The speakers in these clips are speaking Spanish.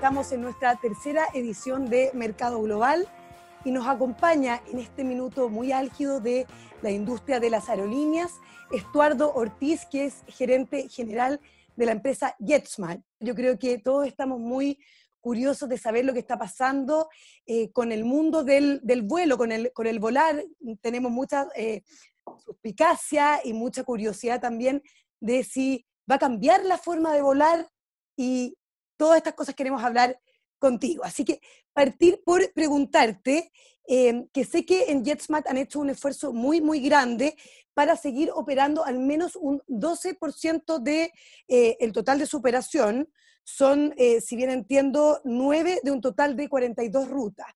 Estamos en nuestra tercera edición de Mercado Global y nos acompaña en este minuto muy álgido de la industria de las aerolíneas, Estuardo Ortiz, que es gerente general de la empresa JetSmart. Yo creo que todos estamos muy curiosos de saber lo que está pasando eh, con el mundo del, vuelo, con el, con el volar. Tenemos mucha eh, suspicacia y mucha curiosidad también de si va a cambiar la forma de volar y Todas estas cosas queremos hablar contigo. Así que partir por preguntarte, em, que sé que en JetSmart han hecho un esfuerzo muy, muy grande para seguir operando al menos un 12% del de, eh, total de su operación. Son, eh, si bien entiendo, 9 de un total de 42 rutas.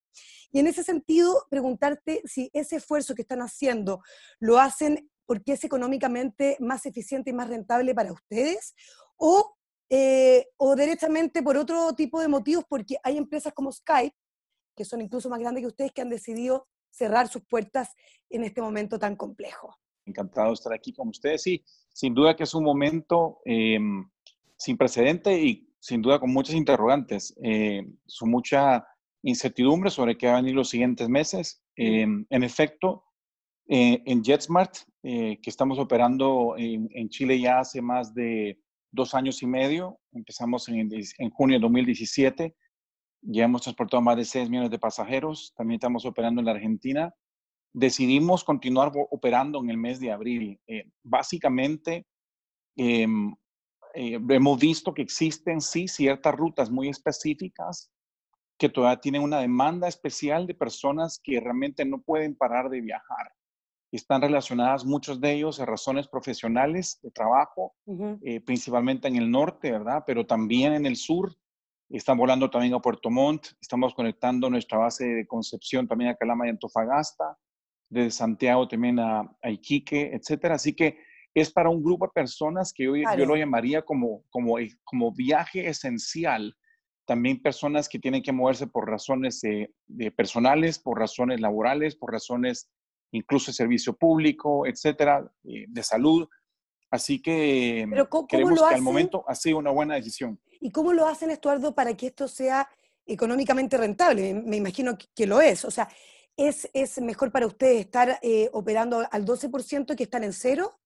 Y en ese sentido, preguntarte si ese esfuerzo que están haciendo lo hacen porque es económicamente más eficiente y más rentable para ustedes o eh, o directamente por otro tipo de motivos, porque hay empresas como Skype, que son incluso más grandes que ustedes, que han decidido cerrar sus puertas en este momento tan complejo. Encantado de estar aquí con ustedes. y sin duda que es un momento em, sin precedente y sin duda con muchas interrogantes. Eh, mucha incertidumbre sobre qué van a venir los siguientes meses. Em, en efecto, eh, en JetSmart, eh, que estamos operando en, Chile ya hace más de dos años y medio. Empezamos en, junio de 2017. Ya hemos transportado más de 6 millones de pasajeros. También estamos operando en la Argentina. Decidimos continuar operando en el mes de abril. Eh, básicamente, em, eh, hemos visto que existen, sí, ciertas rutas muy específicas que todavía tienen una demanda especial de personas que realmente no pueden parar de viajar están relacionadas muchos de ellos a razones profesionales de trabajo, eh, principalmente en el norte, ¿verdad? Pero también en el sur. Están volando también a Puerto Montt, estamos conectando nuestra base de Concepción también a Calama y Antofagasta, desde Santiago también a, Iquique, etcétera. Así que es para un grupo de personas que yo, yo lo llamaría como, como, como viaje esencial. También personas que tienen que moverse por razones de personales, por razones laborales, por razones incluso servicio público, etcétera, eh, de salud. Así que em, ¿Pero que al momento ha sido una buena decisión. ¿Y cómo lo hacen, Estuardo, para que esto sea económicamente rentable? Me imagino que lo es. O sea, ¿es, es mejor para ustedes estar eh, operando al 12% que estar en cero?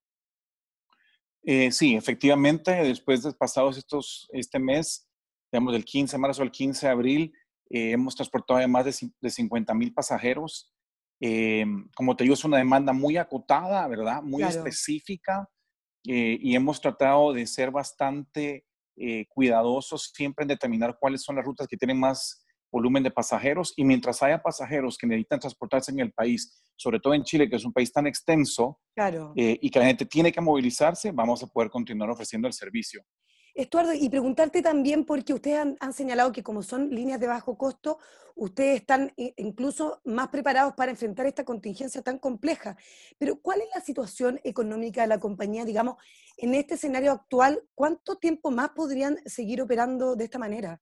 Eh, sí, efectivamente, después de pasados estos, este mes, digamos del 15 de marzo al 15 de abril, hemos transportado más de, de 50 mil pasajeros eh, como te digo, es una demanda muy acotada, ¿verdad? Muy específica eh, y hemos tratado de ser bastante eh, cuidadosos siempre en determinar cuáles son las rutas que tienen más volumen de pasajeros y mientras haya pasajeros que necesitan transportarse en el país, sobre todo en Chile, que es un país tan extenso y que la gente tiene que movilizarse, vamos a poder continuar ofreciendo el servicio. Estuardo, y preguntarte también porque ustedes han, señalado que como son líneas de bajo costo, ustedes están eh, incluso más preparados para enfrentar esta contingencia tan compleja. Pero ¿cuál es la situación económica de la compañía, digamos, en este escenario actual? ¿Cuánto tiempo más podrían seguir operando de esta manera?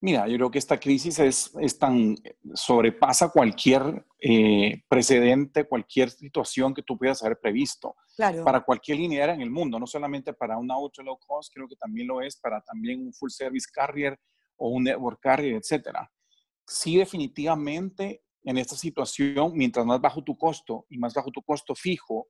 Mira, yo creo que esta crisis es, es tan, sobrepasa cualquier eh, precedente, cualquier situación que tú puedas haber previsto. Para cualquier línea en el mundo, no solamente para una auto low cost, creo que también lo es para también un full service carrier o un network carrier, etcétera. Sí, definitivamente en esta situación, mientras más bajo tu costo y más bajo tu costo fijo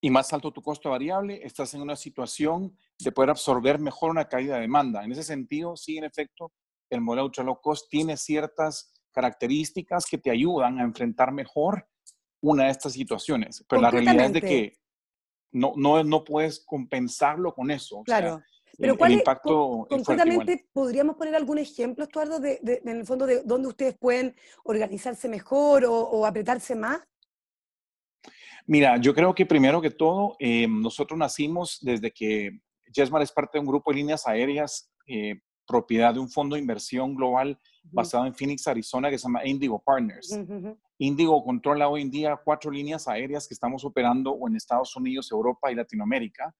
y más alto tu costo variable, estás en una situación de poder absorber mejor una caída de demanda. En ese sentido, sí, en efecto, el modelo ultra low cost tiene ciertas características que te ayudan a enfrentar mejor una de estas situaciones. Pero la realidad es de que no, no, no puedes compensarlo con eso. Claro. pero el, cuál el impacto concretamente, ¿podríamos poner algún ejemplo, Estuardo, de, en el fondo de dónde ustedes pueden organizarse mejor o apretarse más? Mira, yo creo que primero que todo, eh, nosotros nacimos desde que Jesmar es parte de un grupo de líneas aéreas, eh, propiedad de un fondo de inversión global basado en Phoenix, Arizona, que se llama Indigo Partners. Indigo controla hoy en día cuatro líneas aéreas que estamos operando en Estados Unidos, Europa y Latinoamérica,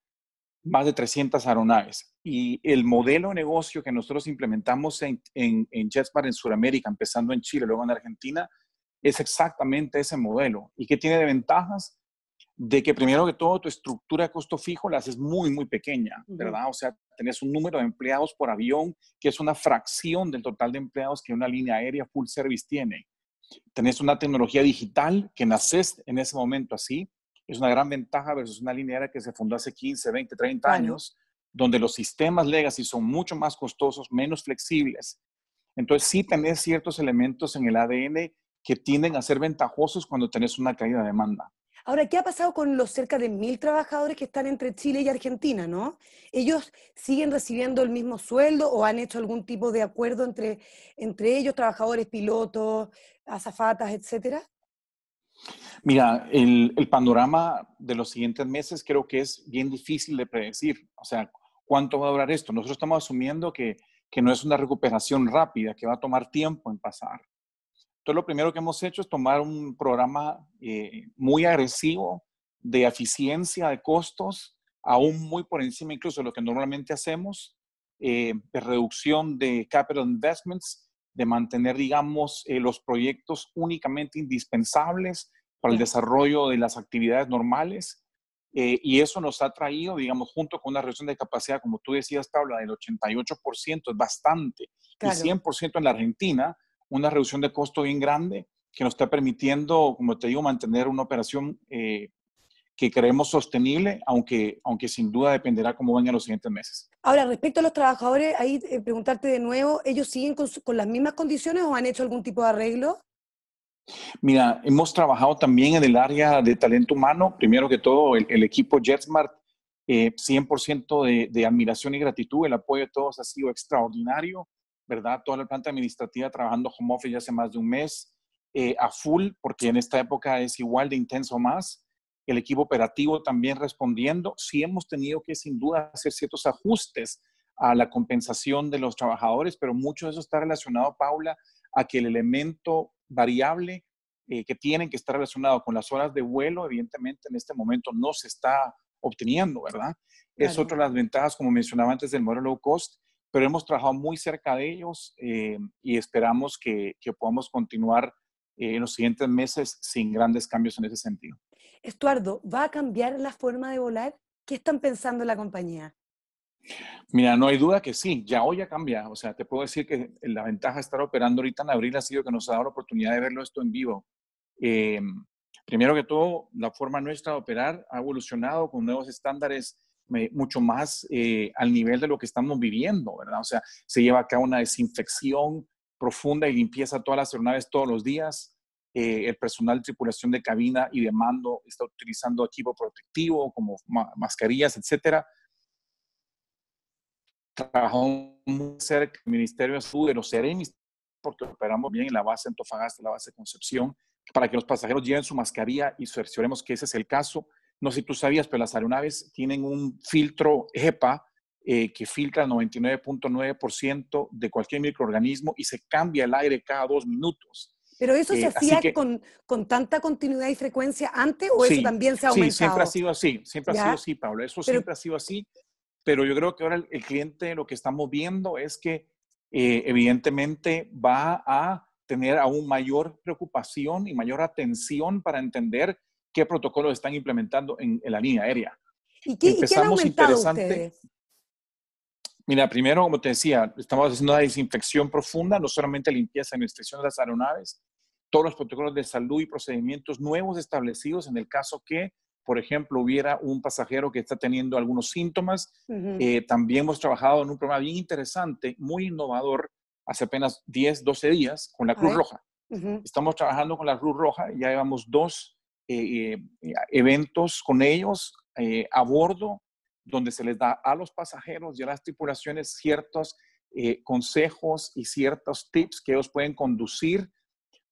más de 300 aeronaves. Y el modelo de negocio que nosotros implementamos en, en, en JetSmart en Sudamérica, empezando en Chile, luego en Argentina, es exactamente ese modelo. ¿Y qué tiene de ventajas? De que primero que todo tu estructura de costo fijo la haces muy, muy pequeña, ¿verdad? O sea, tenés un número de empleados por avión que es una fracción del total de empleados que una línea aérea full service tiene. Tenés una tecnología digital que naces en ese momento así. Es una gran ventaja versus una línea aérea que se fundó hace 15, 20, 30 años, donde los sistemas legacy son mucho más costosos, menos flexibles. Entonces sí tenés ciertos elementos en el ADN que tienden a ser ventajosos cuando tenés una caída de demanda. Ahora, ¿qué ha pasado con los cerca de mil trabajadores que están entre Chile y Argentina, no? ¿Ellos siguen recibiendo el mismo sueldo o han hecho algún tipo de acuerdo entre, entre ellos, trabajadores, pilotos, azafatas, etcétera? Mira, el, el panorama de los siguientes meses creo que es bien difícil de predecir. O sea, ¿cuánto va a durar esto? Nosotros estamos asumiendo que, que no es una recuperación rápida, que va a tomar tiempo en pasar. Entonces, lo primero que hemos hecho es tomar un programa eh, muy agresivo de eficiencia de costos, aún muy por encima incluso de lo que normalmente hacemos, eh, de reducción de capital investments, de mantener, digamos, eh, los proyectos únicamente indispensables para el desarrollo de las actividades normales. y eso nos ha traído, digamos, junto con una reducción de capacidad, como tú decías, Tabla, del 88%, es bastante, y 100% en la Argentina, una reducción de costo bien grande que nos está permitiendo, como te digo, mantener una operación eh, que creemos sostenible, aunque, aunque sin duda dependerá cómo vengan los siguientes meses. Ahora, respecto a los trabajadores, ahí eh, preguntarte de nuevo, ¿ellos siguen con, las mismas condiciones o han hecho algún tipo de arreglo? Mira, hemos trabajado también en el área de talento humano. Primero que todo, el, equipo JetSmart, 100% eh, de, de admiración y gratitud. El apoyo de todos ha sido extraordinario. ¿verdad? Toda la planta administrativa trabajando home office ya hace más de un mes, eh, a full, porque en esta época es igual de intenso más. El equipo operativo también respondiendo. Sí hemos tenido que sin duda hacer ciertos ajustes a la compensación de los trabajadores, pero mucho de eso está relacionado, Paula, a que el elemento variable eh, que tienen que estar relacionado con las horas de vuelo, evidentemente en este momento no se está obteniendo, ¿verdad? Es otra de las ventajas, como mencionaba antes, del modelo low cost, pero hemos trabajado muy cerca de ellos eh, y esperamos que, podamos continuar eh, en los siguientes meses sin grandes cambios en ese sentido. Estuardo, ¿va a cambiar la forma de volar? ¿Qué están pensando la compañía? Mira, no hay duda que sí, ya hoy ha cambiado. O sea, te puedo decir que la ventaja de estar operando ahorita en abril ha sido que nos ha dado la oportunidad de verlo esto en vivo. Eh, primero que todo, la forma nuestra de operar ha evolucionado con nuevos estándares mucho más eh, al nivel de lo que estamos viviendo, ¿verdad? O sea, se lleva a cabo una desinfección profunda y limpieza todas las aeronaves todos los días. Eh, el personal de tripulación de cabina y de mando está utilizando equipo protectivo como mascarillas, etcétera. Trabajó muy cerca Ministerio de Salud de los Serenis, porque operamos bien en la base de Antofagasta, la base Concepción, para que los pasajeros lleven su mascarilla y cercioremos que ese es el caso. No sé si tú sabías, pero las aeronaves tienen un filtro HEPA eh, que filtra el 99.9% de cualquier microorganismo y se cambia el aire cada dos minutos. ¿Pero eso se eh, hacía con, tanta continuidad y frecuencia antes o eso también se ha aumentado? Sí, siempre ha sido así, siempre ha sido así, Pablo. Eso siempre ha sido así, pero yo creo que ahora el, cliente lo que estamos viendo es que eh, evidentemente va a tener aún mayor preocupación y mayor atención para entender qué protocolos están implementando en, la línea aérea. ¿Y qué, Empezamos han ustedes? Mira, primero, como te decía, estamos haciendo una desinfección profunda, no solamente limpieza, y inspección de las aeronaves, todos los protocolos de salud y procedimientos nuevos establecidos en el caso que, por ejemplo, hubiera un pasajero que está teniendo algunos síntomas. Eh, también hemos trabajado en un programa bien interesante, muy innovador, hace apenas 10, 12 días, con la Cruz Roja. Estamos trabajando con la Cruz Roja, ya llevamos dos eh, eh, eventos con ellos eh, a bordo, donde se les da a los pasajeros y a las tripulaciones ciertos consejos y ciertos tips que ellos pueden conducir,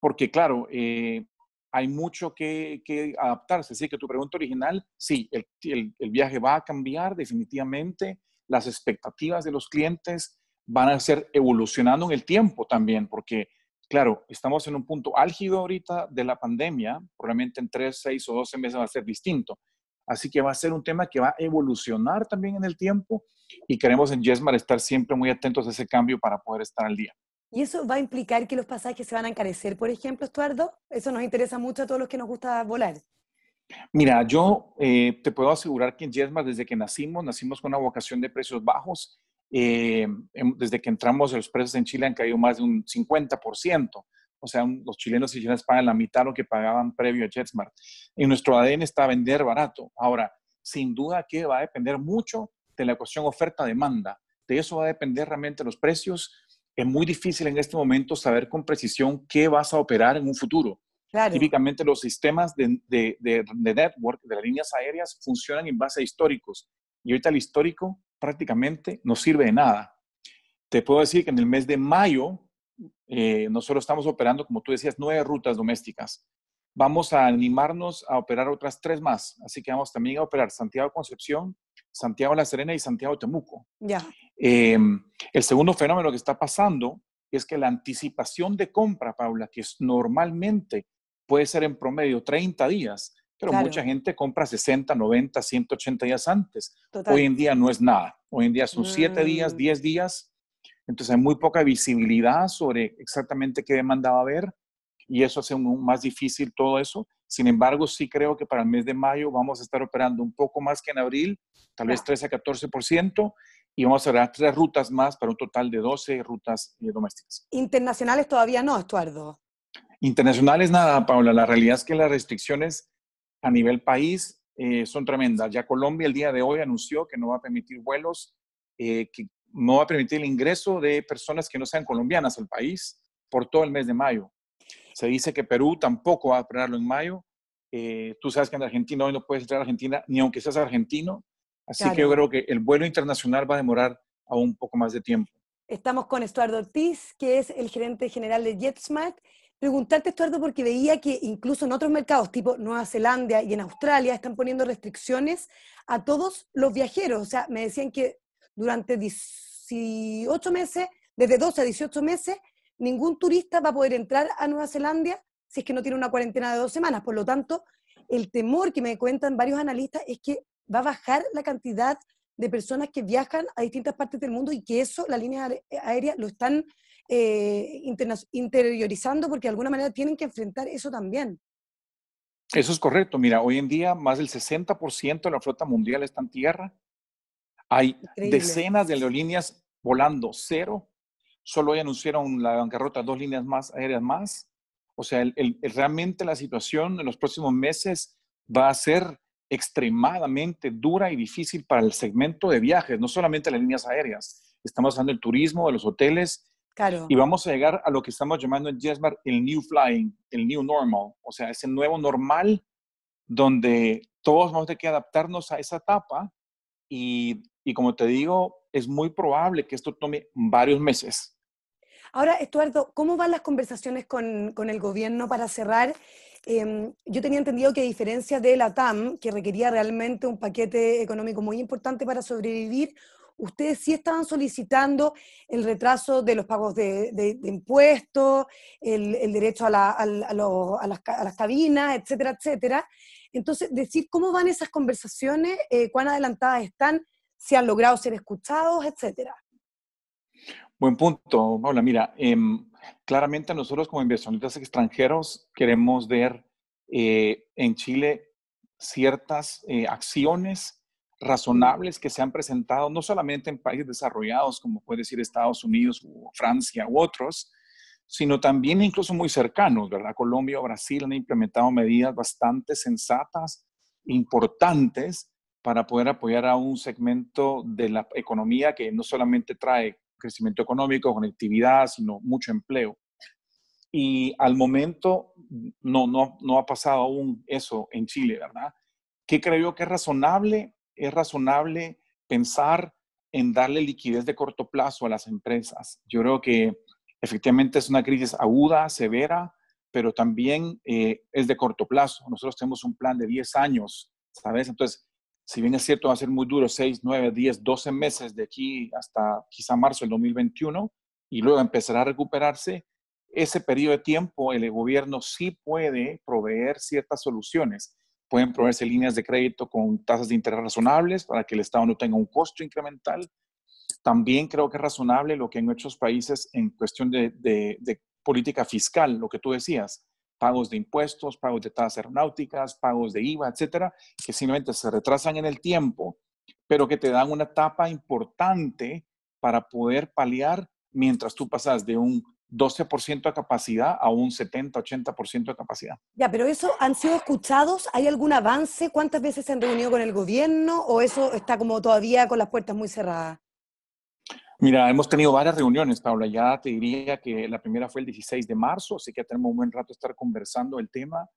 porque claro, hay mucho que, adaptarse. Así que tu pregunta original, sí, el, el viaje va a cambiar definitivamente, las expectativas de los clientes van a ser evolucionando en el tiempo también, porque claro, estamos en un punto álgido ahorita de la pandemia, probablemente en tres, seis o doce meses va a ser distinto. Así que va a ser un tema que va a evolucionar también en el tiempo y queremos en Yesmar estar siempre muy atentos a ese cambio para poder estar al día. ¿Y eso va a implicar que los pasajes se van a encarecer, por ejemplo, Estuardo? Eso nos interesa mucho a todos los que nos gusta volar. Mira, yo eh, te puedo asegurar que en Yesmar, desde que nacimos, nacimos con una vocación de precios bajos eh, em, desde que entramos los precios en Chile han caído más de un 50%. O sea, los chilenos y chilenas pagan la mitad lo que pagaban previo a JetSmart. y nuestro ADN está a vender barato. Ahora, sin duda que va a depender mucho de la cuestión oferta-demanda. De eso va a depender realmente los precios. Es muy difícil en este momento saber con precisión qué vas a operar en un futuro. Típicamente los sistemas de, de, de network, de las líneas aéreas, funcionan en base a históricos. Y ahorita el histórico prácticamente no sirve de nada. Te puedo decir que en el mes de mayo eh, nosotros estamos operando, como tú decías, nueve rutas domésticas. Vamos a animarnos a operar otras tres más. Así que vamos también a operar Santiago Concepción, Santiago La Serena y Santiago Temuco. Ya. Em, el segundo fenómeno que está pasando es que la anticipación de compra, Paula, que es normalmente puede ser en promedio 30 días, pero mucha gente compra 60, 90, 180 días antes. Hoy en día no es nada. Hoy en día son 7 días, 10 mm. días. Entonces hay muy poca visibilidad sobre exactamente qué demanda va a haber y eso hace más difícil todo eso. Sin embargo, sí creo que para el mes de mayo vamos a estar operando un poco más que en abril, tal vez 13 a 14%, y vamos a cerrar tres rutas más para un total de 12 rutas eh, domésticas. Internacionales todavía no, Estuardo. Internacionales nada, Paula. La realidad es que las restricciones a nivel país eh, son tremendas. Ya Colombia el día de hoy anunció que no va a permitir vuelos, eh, que no va a permitir el ingreso de personas que no sean colombianas al país por todo el mes de mayo. Se dice que Perú tampoco va a operarlo en mayo. Eh, tú sabes que en Argentina hoy no puedes entrar a Argentina ni aunque seas argentino. Así que yo creo que el vuelo internacional va a demorar aún un poco más de tiempo. Estamos con Estuardo Ortiz, que es el gerente general de JetSmart preguntarte, Estuardo, porque veía que incluso en otros mercados, tipo Nueva Zelanda y en Australia, están poniendo restricciones a todos los viajeros. O sea, me decían que durante 18 meses, desde 12 a 18 meses, ningún turista va a poder entrar a Nueva Zelanda si es que no tiene una cuarentena de dos semanas. Por lo tanto, el temor que me cuentan varios analistas es que va a bajar la cantidad de personas que viajan a distintas partes del mundo y que eso, la línea eh, aérea, lo están eh, interiorizando porque de alguna manera tienen que enfrentar eso también. Eso es correcto. Mira, hoy en día más del 60% de la flota mundial está en tierra. Hay decenas de aerolíneas volando cero. Solo hoy anunciaron la bancarrota dos líneas más aéreas más. O sea, el, realmente la situación en los próximos meses va a ser extremadamente dura y difícil para el segmento de viajes, no solamente las líneas aéreas. Estamos hablando del turismo, de los hoteles. Y vamos a llegar a lo que estamos llamando en Jesmar el new flying, el new normal, o sea, ese nuevo normal donde todos vamos a tener que adaptarnos a esa etapa y como te digo, es muy probable que esto tome varios meses. Ahora, Estuardo, ¿cómo van las conversaciones con, el gobierno para cerrar? Em, yo tenía entendido que a diferencia de la TAM, que requería realmente un paquete económico muy importante para sobrevivir, ustedes sí estaban solicitando el retraso de los pagos de, impuestos, el, derecho a, la, a, las, cabinas, etcétera, etcétera. Entonces, decir cómo van esas conversaciones, eh, cuán adelantadas están, si han logrado ser escuchados, etcétera. Buen punto, Paula. Mira, em, claramente nosotros como inversionistas extranjeros queremos ver eh, en Chile ciertas eh, acciones razonables que se han presentado no solamente en países desarrollados, como puede decir Estados Unidos o Francia u otros, sino también incluso muy cercanos, ¿verdad? Colombia o Brasil han implementado medidas bastante sensatas, importantes, para poder apoyar a un segmento de la economía que no solamente trae crecimiento económico, conectividad, sino mucho empleo. Y al momento no, no, no ha pasado aún eso en Chile, ¿verdad? ¿Qué creo yo que es razonable? Es razonable pensar en darle liquidez de corto plazo a las empresas. Yo creo que efectivamente es una crisis aguda, severa, pero también eh, es de corto plazo. Nosotros tenemos un plan de 10 años, ¿sabes? Entonces, si bien es cierto, va a ser muy duro, 6, 9, 10, 12 meses de aquí hasta quizá marzo del 2021, y luego empezará a recuperarse, ese periodo de tiempo el gobierno sí puede proveer ciertas soluciones. Pueden proveerse líneas de crédito con tasas de interés razonables para que el Estado no tenga un costo incremental. También creo que es razonable lo que en muchos países en cuestión de política fiscal, lo que tú decías, pagos de impuestos, pagos de tasas aeronáuticas, pagos de IVA, etcétera, que simplemente se retrasan en el tiempo, pero que te dan una etapa importante para poder paliar mientras tú pasas de un 12% de capacidad a un 70-80% de capacidad. Ya, pero eso han sido escuchados, ¿hay algún avance? ¿Cuántas veces se han reunido con el gobierno o eso está como todavía con las puertas muy cerradas? Mira, hemos tenido varias reuniones, Paula. Ya te diría que la primera fue el 16 de marzo, así que ya tenemos un buen rato de estar conversando el tema.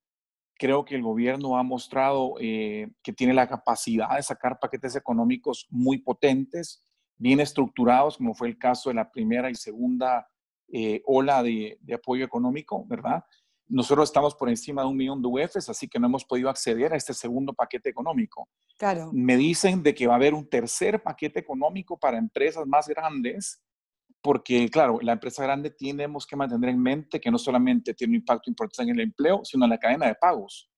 Creo que el gobierno ha mostrado eh, que tiene la capacidad de sacar paquetes económicos muy potentes, bien estructurados, como fue el caso de la primera y segunda eh, ola de, de, apoyo económico, ¿verdad? Nosotros estamos por encima de un millón de UEFs, así que no hemos podido acceder a este segundo paquete económico. Claro. Me dicen de que va a haber un tercer paquete económico para empresas más grandes, porque, claro, la empresa grande tenemos que mantener en mente que no solamente tiene un impacto importante en el empleo, sino en la cadena de pagos.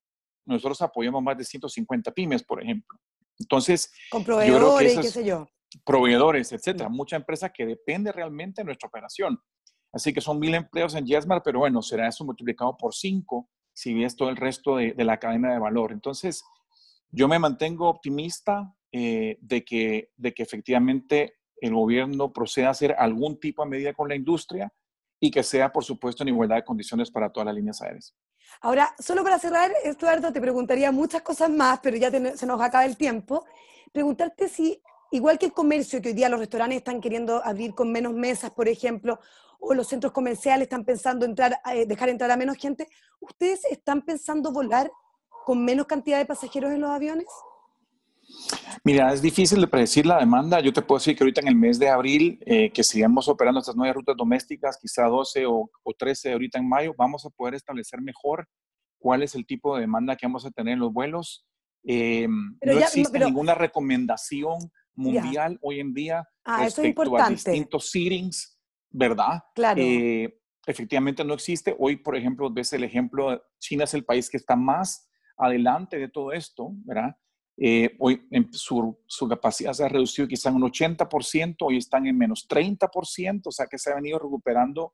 Nosotros apoyamos más de 150 pymes, por ejemplo. Entonces, con proveedores, qué sé yo. Proveedores, etcétera. Muchas Mucha empresa que depende realmente de nuestra operación. Así que son mil empleos en Yesmar, pero bueno, será eso multiplicado por cinco si ves todo el resto de, la cadena de valor. Entonces, yo me mantengo optimista eh, de, que, de que efectivamente el gobierno proceda a hacer algún tipo de medida con la industria y que sea, por supuesto, en igualdad de condiciones para todas las líneas aéreas. Ahora, solo para cerrar, Estuardo, te preguntaría muchas cosas más, pero ya se nos acaba el tiempo. Preguntarte si, igual que el comercio, que hoy día los restaurantes están queriendo abrir con menos mesas, por ejemplo, o los centros comerciales están pensando entrar, eh, dejar entrar a menos gente. ¿Ustedes están pensando volar con menos cantidad de pasajeros en los aviones? Mira, es difícil de predecir la demanda. Yo te puedo decir que ahorita en el mes de abril, eh, que sigamos operando estas nuevas rutas domésticas, quizá 12 o, o 13 ahorita en mayo, vamos a poder establecer mejor cuál es el tipo de demanda que vamos a tener en los vuelos. Eh, no existe ninguna recomendación mundial hoy en día ah, respecto es a distintos seatings ¿verdad? Claro. Eh, efectivamente no existe. Hoy, por ejemplo, ves el ejemplo, China es el país que está más adelante de todo esto, ¿verdad? Eh, hoy em, su, su, capacidad se ha reducido quizá en un 80%, hoy están en menos 30%, o sea que se ha venido recuperando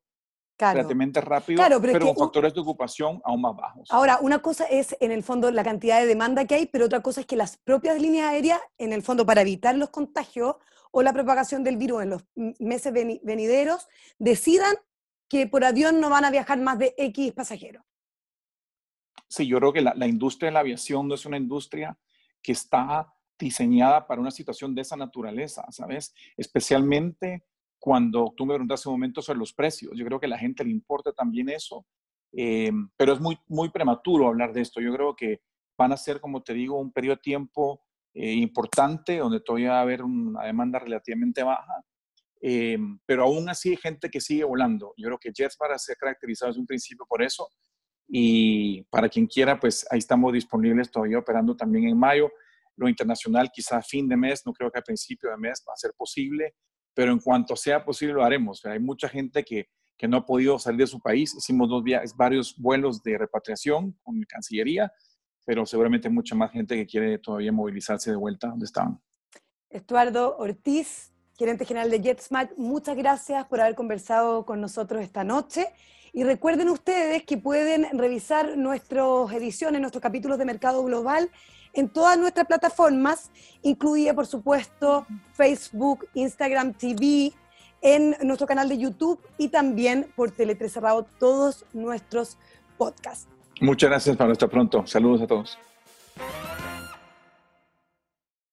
Claro. rápido, pero con factores de ocupación aún más bajos. Ahora, una cosa es en el fondo la cantidad de demanda que hay, pero otra cosa es que las propias líneas aéreas, en el fondo para evitar los contagios, o la propagación del virus en los meses venideros, decidan que por avión no van a viajar más de X pasajeros. Sí, yo creo que la, industria de la aviación no es una industria que está diseñada para una situación de esa naturaleza, ¿sabes? Especialmente cuando tú me preguntas hace un momento sobre los precios. Yo creo que a la gente le importa también eso, eh, pero es muy, muy prematuro hablar de esto. Yo creo que van a ser, como te digo, un periodo de tiempo eh, importante, donde todavía va a haber una demanda relativamente baja, eh, pero aún así hay gente que sigue volando. Yo creo que Jets se ha caracterizado desde un principio por eso y para quien quiera, pues ahí estamos disponibles todavía operando también en mayo. Lo internacional quizá a fin de mes, no creo que a principio de mes va a ser posible, pero en cuanto sea posible lo haremos. Hay mucha gente que, no ha podido salir de su país. Hicimos dos varios vuelos de repatriación con Cancillería pero seguramente mucha más gente que quiere todavía movilizarse de vuelta donde estaban. Estuardo Ortiz, gerente general de JetSmart, muchas gracias por haber conversado con nosotros esta noche. Y recuerden ustedes que pueden revisar nuestras ediciones, nuestros capítulos de Mercado Global en todas nuestras plataformas, incluida por supuesto Facebook, Instagram TV, en nuestro canal de YouTube y también por Teletreserrado todos nuestros podcasts. Muchas gracias, Pablo. Hasta pronto. Saludos a todos.